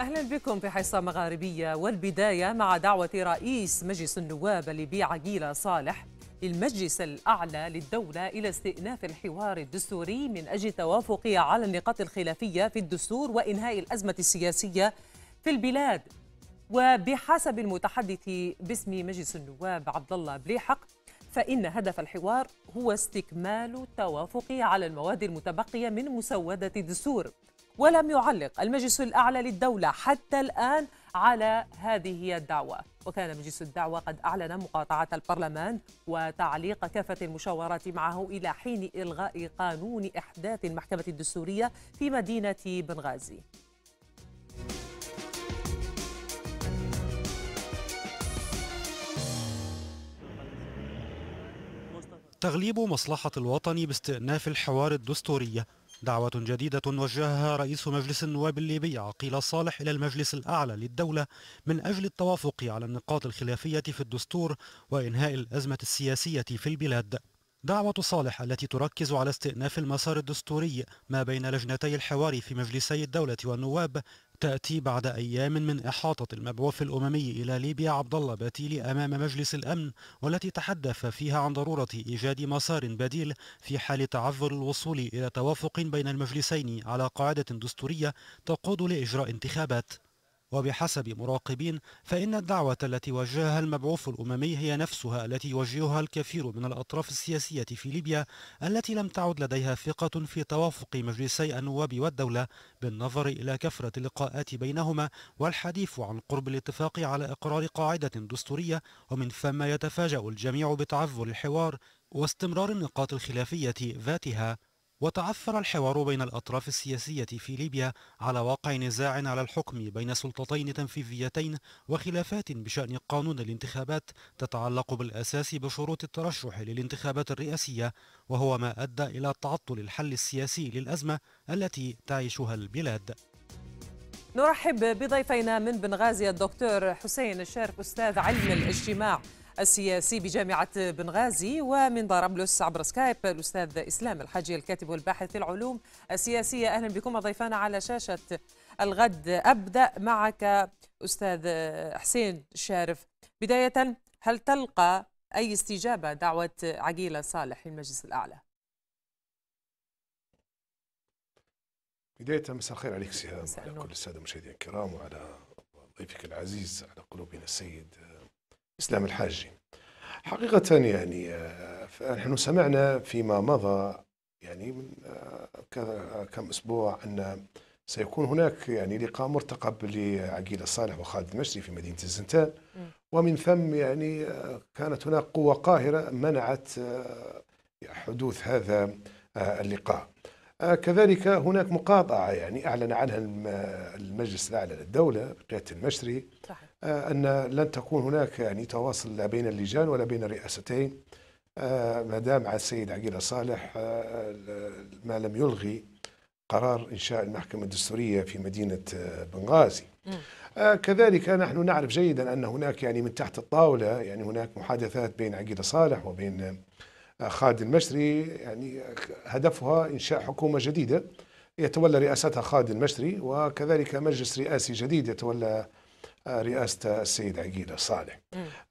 أهلا بكم في حصة مغاربية والبداية مع دعوة رئيس مجلس النواب الليبي عقيلة صالح للمجلس الأعلى للدولة إلى استئناف الحوار الدستوري من أجل التوافق على النقاط الخلافية في الدستور وإنهاء الأزمة السياسية في البلاد وبحسب المتحدث باسم مجلس النواب عبد الله بليحق فإن هدف الحوار هو استكمال التوافق على المواد المتبقية من مسودة الدستور ولم يعلق المجلس الأعلى للدولة حتى الآن على هذه الدعوة وكان مجلس الدعوة قد أعلن مقاطعة البرلمان وتعليق كافة المشاورات معه إلى حين إلغاء قانون إحداث المحكمة الدستورية في مدينة بنغازي تغليب مصلحة الوطن باستئناف الحوار الدستورية دعوة جديدة وجهها رئيس مجلس النواب الليبي عقيل صالح إلى المجلس الأعلى للدولة من أجل التوافق على النقاط الخلافية في الدستور وإنهاء الأزمة السياسية في البلاد دعوة صالح التي تركز على استئناف المسار الدستوري ما بين لجنتي الحوار في مجلسي الدولة والنواب تأتي بعد أيام من إحاطة المبعوث الأممي إلى ليبيا عبد الله باتيلي أمام مجلس الأمن والتي تحدث فيها عن ضرورة إيجاد مسار بديل في حال تعذر الوصول إلى توافق بين المجلسين على قاعدة دستورية تقود لإجراء انتخابات وبحسب مراقبين فإن الدعوة التي وجهها المبعوث الأممي هي نفسها التي يوجهها الكثير من الأطراف السياسية في ليبيا التي لم تعد لديها ثقة في توافق مجلسي النواب والدولة بالنظر إلى كثرة اللقاءات بينهما والحديث عن قرب الاتفاق على إقرار قاعدة دستورية ومن ثم يتفاجأ الجميع بتعذر الحوار واستمرار النقاط الخلافية ذاتها وتعثر الحوار بين الأطراف السياسية في ليبيا على واقع نزاع على الحكم بين سلطتين تنفيذيتين وخلافات بشأن قانون الانتخابات تتعلق بالأساس بشروط الترشح للانتخابات الرئاسية وهو ما أدى إلى تعطل الحل السياسي للأزمة التي تعيشها البلاد نرحب بضيفينا من بنغازي الدكتور حسين الشارك أستاذ علم الاجتماع السياسي بجامعة بنغازي ومن طرابلس عبر سكايب الأستاذ إسلام الحاجي الكاتب والباحث في العلوم السياسية أهلا بكم ضيفانا على شاشة الغد أبدأ معك أستاذ حسين شارف بداية هل تلقى أي استجابة دعوة عقيلة صالح للمجلس الأعلى؟ بداية مساء الخير عليك سهام على كل السادة المشاهدين الكرام وعلى ضيفك العزيز على قلوبنا السيد إسلام الحاجي حقيقة يعني آه، نحن سمعنا فيما مضى يعني من آه، كذا كم أسبوع أن سيكون هناك يعني لقاء مرتقب لعقيل الصالح وخالد المشري في مدينة الزنتان ومن ثم يعني آه، كانت هناك قوة قاهرة منعت حدوث هذا اللقاء كذلك هناك مقاطعة يعني أعلن عنها المجلس الأعلى للدولة بقيادة المشري صحيح. آه، أن لن تكون هناك يعني تواصل لا بين اللجان ولا بين الرئاستين آه، ما دام على السيد عقيلة صالح آه، ما لم يلغي قرار إنشاء المحكمة الدستورية في مدينة بنغازي كذلك نحن نعرف جيدا أن هناك يعني من تحت الطاولة يعني هناك محادثات بين عقيلة صالح وبين خالد المشري يعني هدفها إنشاء حكومة جديدة يتولى رئاستها خالد المشري وكذلك مجلس رئاسي جديد يتولى رئاسة السيد عقيلة صالح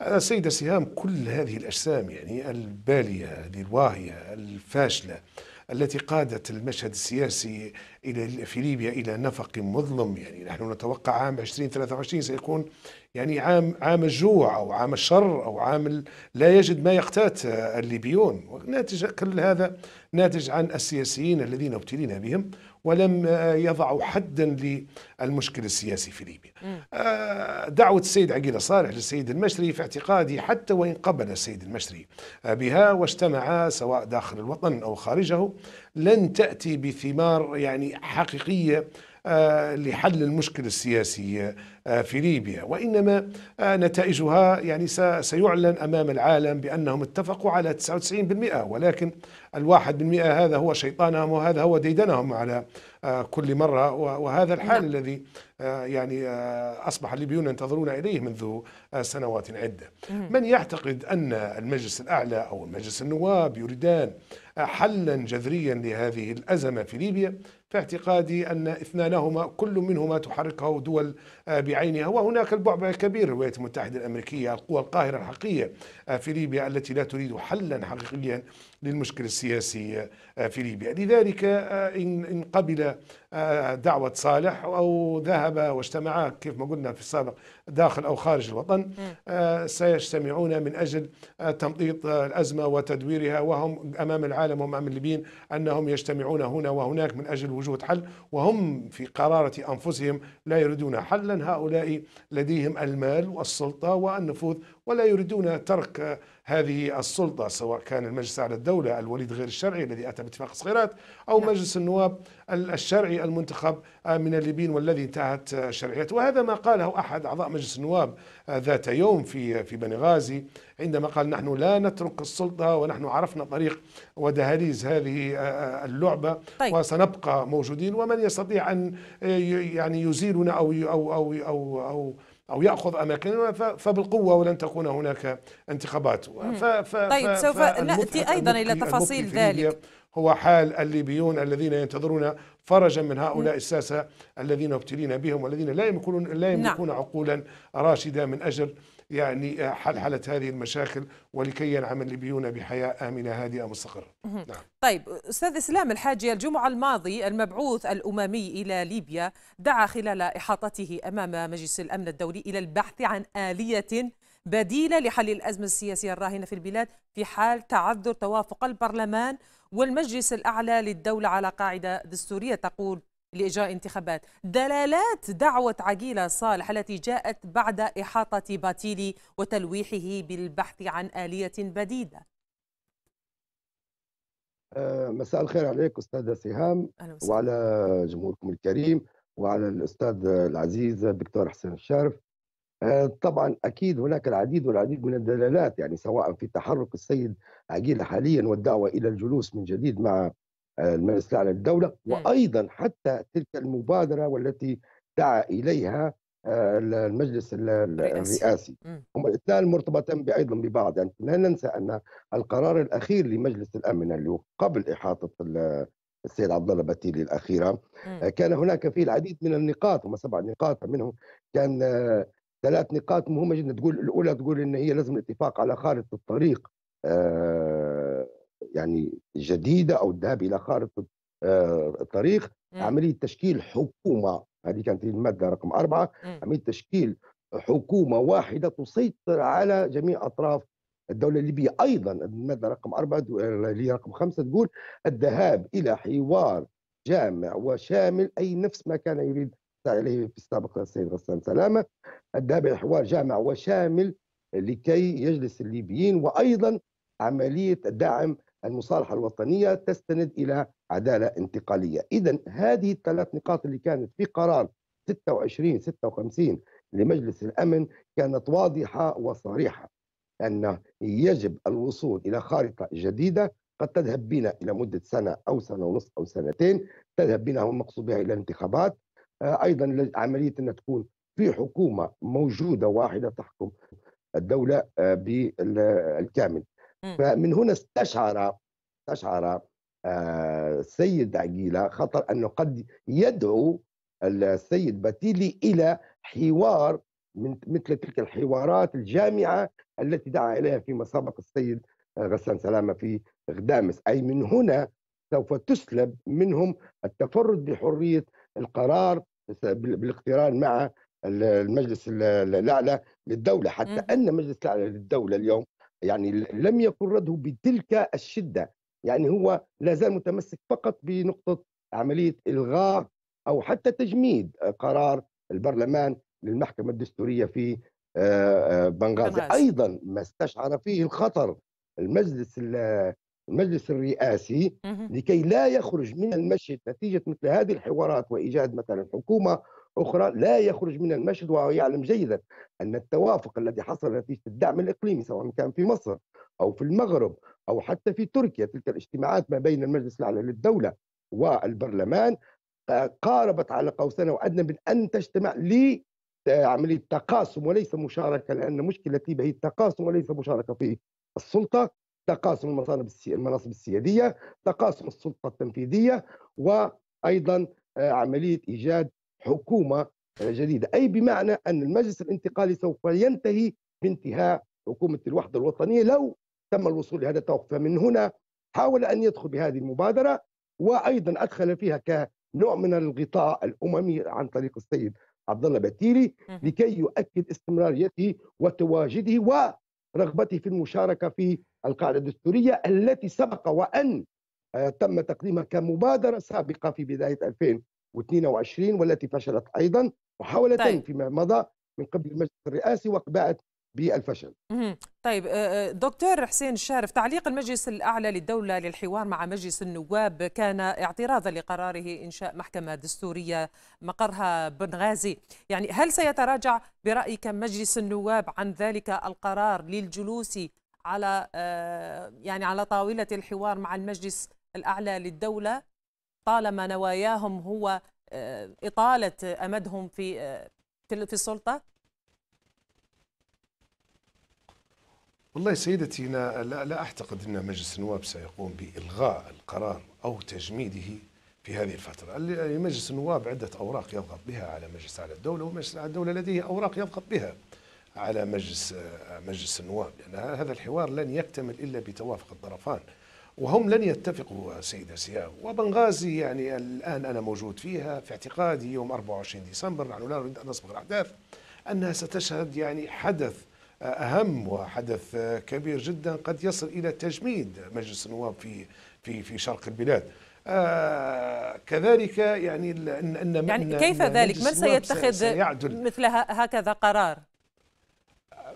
السيدة سهام كل هذه الأجسام يعني البالية هذه الواهية الفاشلة التي قادت المشهد السياسي إلى في ليبيا إلى نفق مظلم يعني نحن نتوقع عام 2023 سيكون يعني عام عام الجوع أو عام الشر أو عام لا يجد ما يقتات الليبيون وناتج كل هذا ناتج عن السياسيين الذين ابتلينا بهم ولم آه، يضعوا حدا للمشكل السياسي في ليبيا آه، دعوة السيد عقيلة صالح للسيد المشري في اعتقادي حتى وإن قبل السيد المشري آه، بها واجتمعا سواء داخل الوطن أو خارجه لن تأتي بثمار يعني حقيقية لحل المشكل السياسي آه، في ليبيا وإنما آه، نتائجها يعني سيعلن أمام العالم بأنهم اتفقوا على 99% ولكن الواحد بالمئة هذا هو شيطانهم وهذا هو ديدنهم على آه، كل مرة وهذا الحال نعم. الذي يعني أصبح الليبيون ينتظرون إليه منذ سنوات عدة من يعتقد أن المجلس الأعلى أو مجلس النواب يريدان حلا جذريا لهذه الأزمة في ليبيا في اعتقادي أن إثنانهما كل منهما تحركه دول آه، بعينها وهناك البعبع الكبير الولايات المتحدة الأمريكية القوى القاهرة الحقيقية آه، في ليبيا التي لا تريد حلا حقيقيا للمشكل السياسي آه، في ليبيا لذلك آه، إن قبل آه، دعوة صالح أو ذهب واجتمع كيف ما قلنا في السابق داخل أو خارج الوطن سيجتمعون من أجل تمطيط الأزمة وتدويرها وهم أمام العالم وأمام الليبيين أنهم يجتمعون هنا وهناك من أجل وجود حل وهم في قرارة أنفسهم لا يريدون حلا هؤلاء لديهم المال والسلطة والنفوذ ولا يريدون ترك هذه السلطة سواء كان المجلس على الدولة الوليد غير الشرعي الذي أتى باتفاق الصغيرات أو نعم. مجلس النواب الشرعي المنتخب من الليبيين والذي انتهت شرعيته وهذا ما قاله أحد أعضاء مجلس النواب ذات يوم في في بنغازي عندما قال نحن لا نترك السلطة ونحن عرفنا طريق ودهاليز هذه آه، آه، اللعبة طيب. وسنبقى موجودين ومن يستطيع أن يعني يزيلنا أو أو أو أو, أو أو يأخذ أماكننا فبالقوة ولن تكون هناك انتخابات ف ف طيب سوف نأتي أيضا إلى تفاصيل ذلك هو حال الليبيون الذين ينتظرون فرجا من هؤلاء الساسة الذين ابتلينا بهم والذين لا يملكون لا نعم. يملكون عقولا راشدة من أجل يعني آه، حلحله نعم. هذه المشاكل ولكي ينعم الليبيون بحياه امنه هادئه مستقره. نعم. طيب استاذ اسلام الحاجي الجمعه الماضي المبعوث الاممي الى ليبيا دعا خلال احاطته امام مجلس الامن الدولي الى البحث عن اليه بديلة لحل الأزمة السياسية الراهنة في البلاد في حال تعذر توافق البرلمان والمجلس الأعلى للدولة على قاعدة دستورية تقول لإجراء انتخابات دلالات دعوة عقيلة صالح التي جاءت بعد إحاطة باتيلي وتلويحه بالبحث عن آلية بديلة آه، مساء الخير عليك أستاذة سهام وعلى جمهوركم الكريم وعلى الأستاذ العزيز دكتور حسين الشارف آه، طبعا أكيد هناك العديد والعديد من الدلالات يعني سواء في تحرك السيد عقيلة حاليا والدعوة إلى الجلوس من جديد مع آه، المجلس الاعلى للدوله وايضا حتى تلك المبادره والتي دعا اليها آه، المجلس الرئاسي هما الاثنان مرتبطان ايضا ببعض يعني لا ننسى ان القرار الاخير لمجلس الامن اللي هو قبل احاطه السيد عبد الله بتيلي الاخيره مم. آه، كان هناك فيه العديد من النقاط هم سبع نقاط منهم كان ثلاث نقاط مهمه جدا تقول الاولى تقول ان هي لازم الاتفاق على خارطه الطريق يعني جديده او الذهاب الى خارطه الطريق آه، عمليه تشكيل حكومه هذه كانت الماده رقم اربعه عمليه تشكيل حكومه واحده تسيطر على جميع اطراف الدولة الليبية أيضا المادة رقم أربعة اللي هي رقم خمسة تقول الذهاب إلى حوار جامع وشامل أي نفس ما كان يريد عليه في السابق السيد غسان سلامة الذهاب إلى حوار جامع وشامل لكي يجلس الليبيين وأيضا عملية دعم المصالحة الوطنية تستند إلى عدالة انتقالية إذا هذه الثلاث نقاط اللي كانت في قرار 26 56 لمجلس الأمن كانت واضحة وصريحة أن يجب الوصول إلى خارطة جديدة قد تذهب بنا إلى مدة سنة أو سنة ونصف أو سنتين تذهب بنا والمقصود بها إلى الانتخابات آه، أيضا عملية أن تكون في حكومة موجودة واحدة تحكم الدولة آه، بالكامل فمن هنا استشعر استشعر آه، السيد عقيلة خطر أنه قد يدعو السيد باتيلي إلى حوار من مثل تلك الحوارات الجامعة التي دعا إليها في سبق السيد آه، غسان سلامة في غدامس أي من هنا سوف تسلب منهم التفرد بحرية القرار بالاقتران مع المجلس الأعلى للدولة حتى أن مجلس الأعلى للدولة اليوم يعني لم يكن رده بتلك الشدة يعني هو لا زال متمسك فقط بنقطة عملية إلغاء أو حتى تجميد قرار البرلمان للمحكمة الدستورية في آه، آه، بنغازي أيضا ما استشعر فيه الخطر المجلس المجلس الرئاسي لكي لا يخرج من المشهد نتيجة مثل هذه الحوارات وإيجاد مثلا حكومة أخرى لا يخرج من المشهد وهو يعلم جيدا أن التوافق الذي حصل نتيجة الدعم الإقليمي سواء كان في مصر أو في المغرب أو حتى في تركيا تلك الاجتماعات ما بين المجلس الأعلى للدولة والبرلمان آه، قاربت على قوسين وأدنى من أن تجتمع لي عملية تقاسم وليس مشاركة لأن مشكلة ليبيا هي التقاسم وليس مشاركة في السلطة تقاسم المناصب السيادية تقاسم السلطة التنفيذية وأيضا آه، عملية إيجاد حكومه جديده اي بمعنى ان المجلس الانتقالي سوف ينتهي بانتهاء حكومه الوحده الوطنيه لو تم الوصول لهذا التوقف فمن هنا حاول ان يدخل بهذه المبادره وايضا ادخل فيها كنوع من الغطاء الاممي عن طريق السيد عبد الله بتيري لكي يؤكد استمراريته وتواجده ورغبته في المشاركه في القاعده الدستوريه التي سبق وان آه، تم تقديمها كمبادره سابقه في بدايه 2000 و22 والتي فشلت أيضا محاولتين طيب. فيما مضى من قبل المجلس الرئاسي وقبعت بالفشل طيب أه، أه، دكتور حسين الشارف تعليق المجلس الأعلى للدولة للحوار مع مجلس النواب كان اعتراضا لقراره إنشاء محكمة دستورية مقرها بنغازي يعني هل سيتراجع برأيك مجلس النواب عن ذلك القرار للجلوس على أه، يعني على طاولة الحوار مع المجلس الأعلى للدولة طالما نواياهم هو آه، إطالة أمدهم في آه، في السلطة؟ والله سيدتي أنا لا, لا أعتقد أن مجلس النواب سيقوم بإلغاء القرار أو تجميده في هذه الفترة مجلس النواب عدة أوراق يضغط بها على مجلس على الدولة ومجلس على الدولة لديه أوراق يضغط بها على مجلس آه، مجلس النواب لأن هذا الحوار لن يكتمل إلا بتوافق الطرفان وهم لن يتفقوا سيدة سياء وبنغازي يعني الآن أنا موجود فيها في اعتقادي يوم 24 ديسمبر نحن لا نريد أن نسبق الأحداث أنها ستشهد يعني حدث أهم وحدث كبير جدا قد يصل إلى تجميد مجلس النواب في في في شرق البلاد آه كذلك يعني ان يعني كيف ذلك؟ من سيتخذ مثل هكذا قرار؟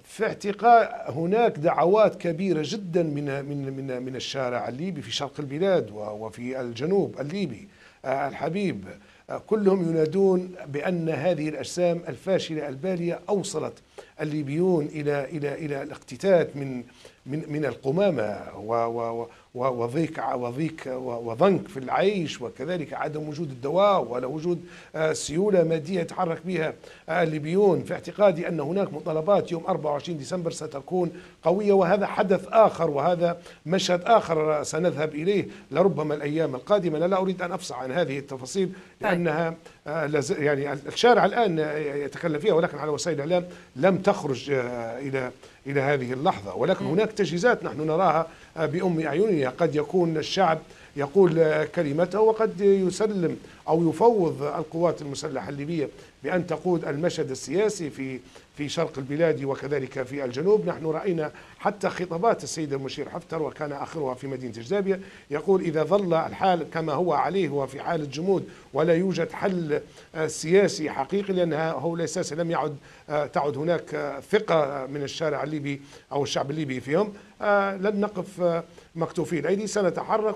في اعتقاد هناك دعوات كبيرة جدا من من من من الشارع الليبي في شرق البلاد وفي الجنوب الليبي آه، الحبيب آه، كلهم ينادون بأن هذه الأجسام الفاشلة البالية أوصلت الليبيون إلى إلى إلى الاقتتات من من من القمامه و و و وضيق وضيق وضنك في العيش وكذلك عدم وجود الدواء ولا وجود آه، سيوله ماديه يتحرك بها آه، الليبيون في اعتقادي ان هناك مطالبات يوم 24 ديسمبر ستكون قويه وهذا حدث اخر وهذا مشهد اخر سنذهب اليه لربما الايام القادمه انا لا اريد ان افصح عن هذه التفاصيل طيب. لانها آه، يعني الشارع الان يتكلم فيها ولكن على وسائل الاعلام لم تخرج الى إلى هذه اللحظة ولكن هناك تجهيزات نحن نراها آه، بأم أعيننا قد يكون الشعب يقول آه، كلمته وقد يسلم أو يفوض القوات المسلحة الليبية بأن تقود المشهد السياسي في في شرق البلاد وكذلك في الجنوب نحن رأينا حتى خطابات السيد المشير حفتر وكان آخرها في مدينة جدابية يقول إذا ظل الحال كما هو عليه وفي حالة جمود ولا يوجد حل سياسي حقيقي لأن هو الاساس لم يعد تعد هناك ثقة من الشارع الليبي أو الشعب الليبي فيهم آه، لن نقف مكتوفي الأيدي سنتحرك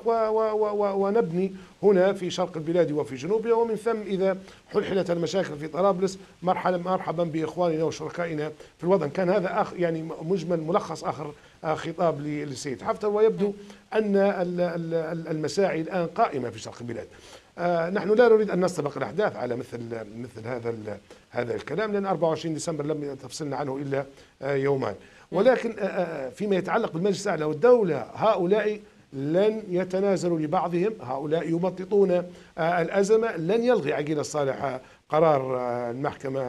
ونبني هنا في شرق البلاد وفي جنوبها ومن ثم إذا حلحلت المشاكل في طرابلس مرحبا مرحبا بإخواننا وشركائنا في الوطن كان هذا آخر يعني مجمل ملخص آخر آه، خطاب للسيد حفتر ويبدو أن المساعي الآن قائمة في شرق البلاد آه، نحن لا نريد ان نستبق الاحداث على مثل مثل هذا هذا الكلام لان 24 ديسمبر لم تفصلنا عنه الا آه، يومان ولكن فيما يتعلق بالمجلس الاعلى والدوله هؤلاء لن يتنازلوا لبعضهم هؤلاء يمططون آه، الأزمة لن يلغي عقيل الصالح آه، قرار آه، المحكمة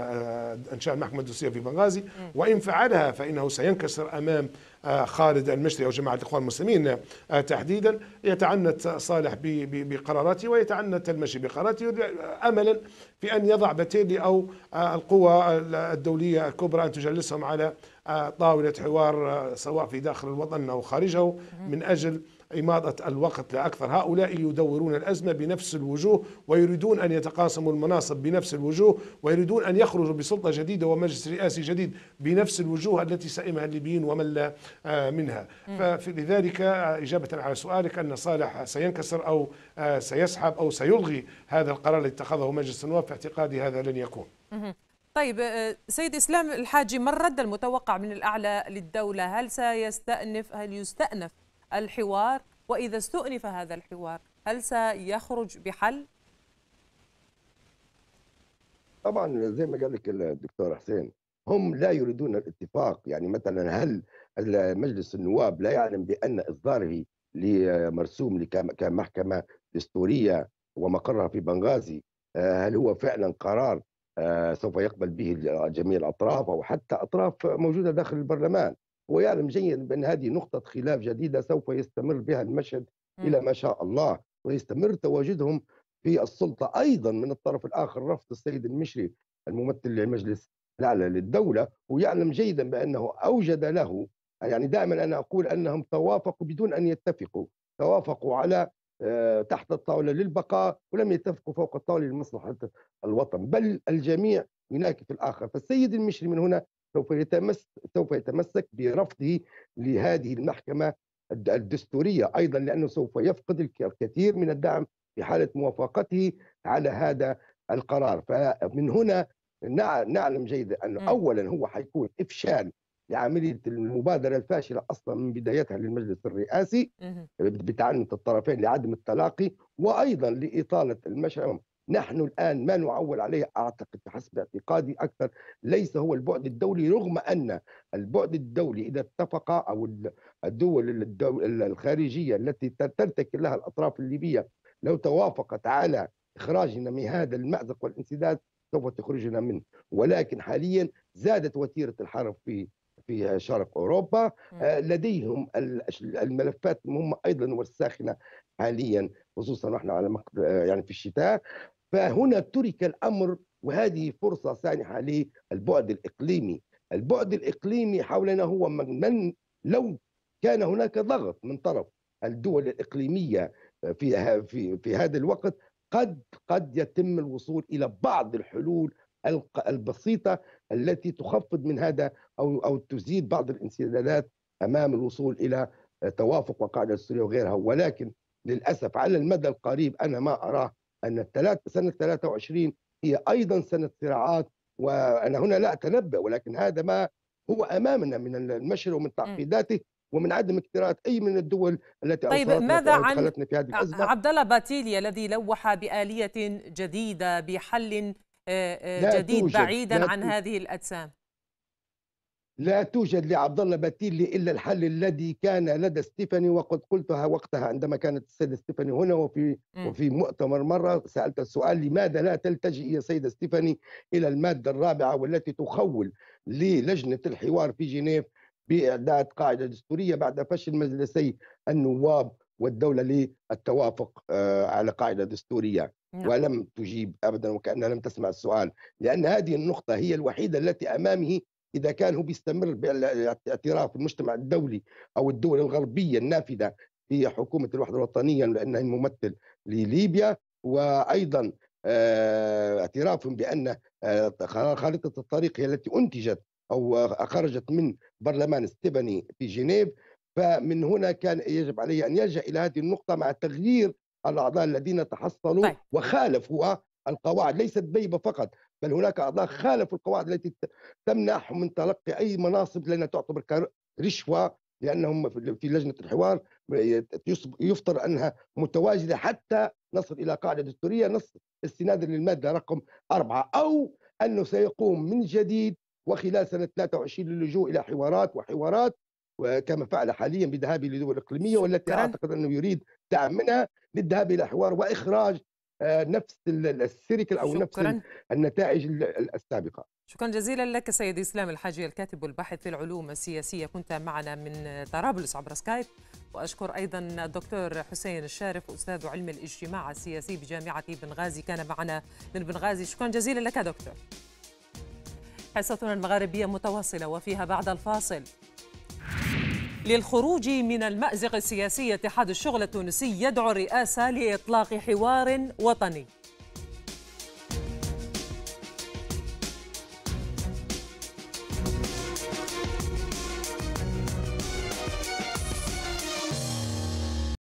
إنشاء المحكمة الدستورية في بنغازي وإن فعلها فإنه سينكسر أمام خالد المشري أو جماعة الإخوان المسلمين تحديدا يتعنت صالح بقراراته ويتعنت المشي بقراراته أملا في أن يضع بتيلي أو القوى الدولية الكبرى أن تجلسهم على طاولة حوار سواء في داخل الوطن أو خارجه من أجل إمادة الوقت لأكثر هؤلاء يدورون الأزمة بنفس الوجوه ويريدون أن يتقاسموا المناصب بنفس الوجوه ويريدون أن يخرجوا بسلطة جديدة ومجلس رئاسي جديد بنفس الوجوه التي سئمها الليبيين ومل آه، منها فلذلك آه، إجابة على سؤالك أن صالح سينكسر أو آه، سيسحب أو سيلغي هذا القرار الذي اتخذه مجلس النواب في اعتقادي هذا لن يكون طيب سيد اسلام الحاجي ما الرد المتوقع من الاعلى للدوله هل سيستانف هل يستانف الحوار وإذا استؤنف هذا الحوار هل سيخرج بحل؟ طبعا زي ما قال لك الدكتور حسين هم لا يريدون الاتفاق يعني مثلا هل مجلس النواب لا يعلم بأن إصداره لمرسوم كمحكمة دستورية ومقرها في بنغازي آه، هل هو فعلا قرار آه، سوف يقبل به جميع الأطراف أو حتى أطراف موجودة داخل البرلمان ويعلم جيدا بأن هذه نقطة خلاف جديدة سوف يستمر بها المشهد إلى ما شاء الله ويستمر تواجدهم في السلطة أيضا من الطرف الآخر رفض السيد المشري الممثل للمجلس الأعلى للدولة ويعلم جيدا بأنه أوجد له يعني دائما أنا أقول أنهم توافقوا بدون أن يتفقوا توافقوا على آه، تحت الطاولة للبقاء ولم يتفقوا فوق الطاولة لمصلحة الوطن بل الجميع يناكف الآخر فالسيد المشري من هنا سوف يتمس سوف يتمسك برفضه لهذه المحكمة الدستورية أيضا لأنه سوف يفقد الكثير من الدعم في حالة موافقته على هذا القرار فمن هنا نعلم جيدا أنه أولا هو حيكون إفشال لعملية المبادرة الفاشلة أصلا من بدايتها للمجلس الرئاسي بتعنت الطرفين لعدم التلاقي وأيضا لإطالة المشروع نحن الآن ما نعول عليه أعتقد حسب اعتقادي أكثر ليس هو البعد الدولي رغم أن البعد الدولي إذا اتفق أو الدول الخارجية التي ترتكب لها الأطراف الليبية لو توافقت على إخراجنا من هذا المأزق والانسداد سوف تخرجنا منه ولكن حاليا زادت وتيرة الحرب في في شرق اوروبا آه، لديهم الملفات المهمه ايضا والساخنه حاليا خصوصا نحن على آه، يعني في الشتاء فهنا ترك الأمر وهذه فرصة سانحة للبعد الإقليمي البعد الإقليمي حولنا هو من, من لو كان هناك ضغط من طرف الدول الإقليمية آه، في, في, في هذا الوقت قد قد يتم الوصول إلى بعض الحلول البسيطة التي تخفض من هذا أو أو تزيد بعض الانسدادات أمام الوصول إلى توافق وقاعدة سوريا وغيرها ولكن للأسف على المدى القريب أنا ما أراه أن الثلاث سنة 23 هي أيضا سنة صراعات وأنا هنا لا أتنبأ ولكن هذا ما هو أمامنا من المشهد ومن تعقيداته ومن عدم اكتراث اي من الدول التي طيب ماذا عن في هذه الازمه عبد الله باتيلي الذي لوح باليه جديده بحل آه، آه، جديد بعيدا عن هذه الاجسام لا توجد لعبد الله باتيلي الا الحل الذي كان لدى ستيفاني وقد قلتها وقتها عندما كانت السيده ستيفاني هنا وفي م. وفي مؤتمر مره سالت السؤال لماذا لا تلتجئ يا سيده ستيفاني الى الماده الرابعه والتي تخول للجنه الحوار في جنيف باعداد قاعده دستوريه بعد فشل مجلسي النواب والدوله للتوافق آه، على قاعده دستوريه نعم. ولم تجيب ابدا وكانها لم تسمع السؤال لان هذه النقطه هي الوحيده التي امامه اذا كان هو بيستمر بالاعتراف المجتمع الدولي او الدول الغربيه النافذه في حكومه الوحده الوطنيه لانه ممثل لليبيا وايضا آه، اعتراف بان آه، خارطه الطريق هي التي انتجت او خرجت من برلمان استبني في جنيف فمن هنا كان يجب عليه ان يلجا الى هذه النقطه مع تغيير الاعضاء الذين تحصلوا طيب. وخالفوا القواعد ليست بيبه فقط بل هناك أعضاء خالفوا القواعد التي تمنح من تلقي أي مناصب لأنها تعتبر رشوة لأنهم في لجنة الحوار يفترض أنها متواجدة حتى نصل إلى قاعدة دستورية نص استنادا للمادة رقم أربعة أو أنه سيقوم من جديد وخلال سنة 23 للجوء إلى حوارات وحوارات كما فعل حاليا بذهابه للدول الإقليمية والتي أعتقد أنه يريد دعم منها للذهاب إلى حوار وإخراج آه، نفس السيركل او نفس النتائج السابقه شكرا جزيلا لك سيد اسلام الحاجي الكاتب والباحث في العلوم السياسيه كنت معنا من طرابلس عبر سكايب واشكر ايضا الدكتور حسين الشارف استاذ علم الاجتماع السياسي بجامعه بنغازي كان معنا من بنغازي شكرا جزيلا لك دكتور حصتنا المغاربيه متواصله وفيها بعد الفاصل للخروج من المأزق السياسي اتحاد الشغل التونسي يدعو الرئاسة لإطلاق حوار وطني